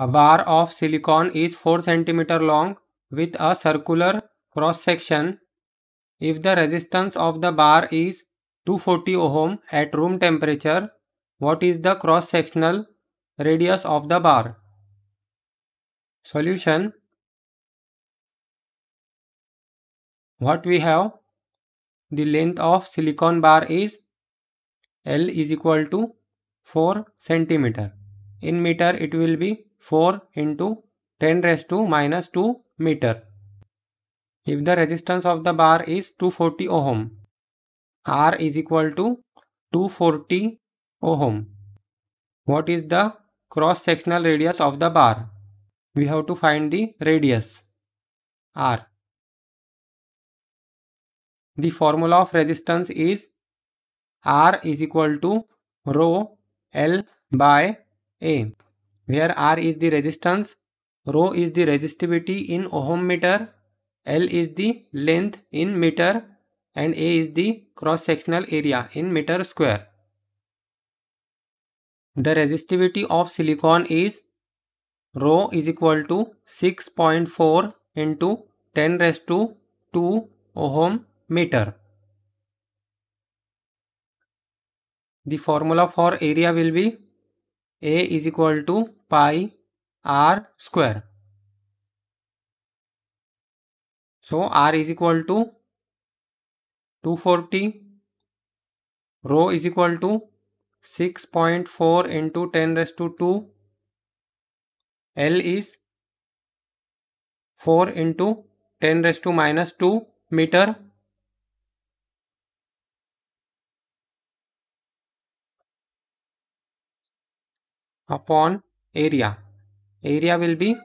A bar of silicon is 4 cm long with a circular cross section. If the resistance of the bar is 240 ohm at room temperature, what is the cross sectional radius of the bar? Solution What we have? The length of silicon bar is L is equal to 4 centimeter. In meter it will be 4 into 10 raised to minus 2 meter. If the resistance of the bar is 240 ohm, R is equal to 240 ohm. What is the cross sectional radius of the bar? We have to find the radius R. The formula of resistance is R is equal to rho L by A where R is the resistance, rho is the resistivity in ohm meter, L is the length in meter and A is the cross sectional area in meter square. The resistivity of silicon is rho is equal to 6.4 into 10 raised to 2 ohm meter. The formula for area will be A is equal to pi r square so r is equal to two forty rho is equal to six point four into ten raise to two l is four into ten raise to minus two metre upon area. Area will be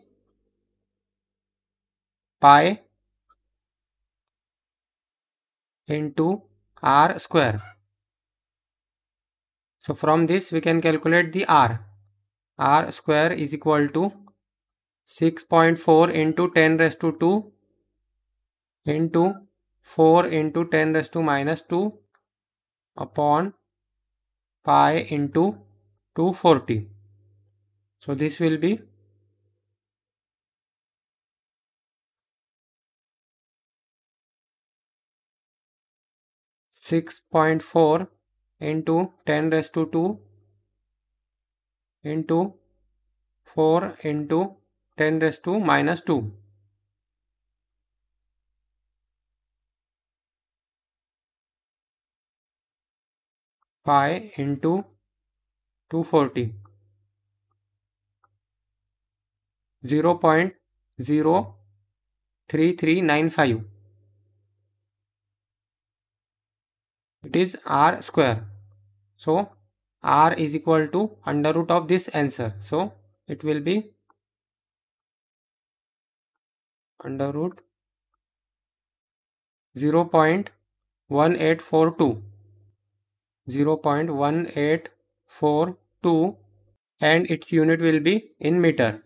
pi into r square. So from this we can calculate the r. r square is equal to 6.4 into 10 raised to 2 into 4 into 10 raised to minus 2 upon pi into 240. So this will be six point four into ten raised to two into four into ten raised to minus two. pi into 240 0.03395 it is r square so r is equal to under root of this answer so it will be under root 0 0.1842 0.1842 and its unit will be in meter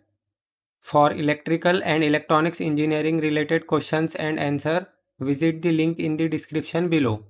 for electrical and electronics engineering related questions and answer, visit the link in the description below.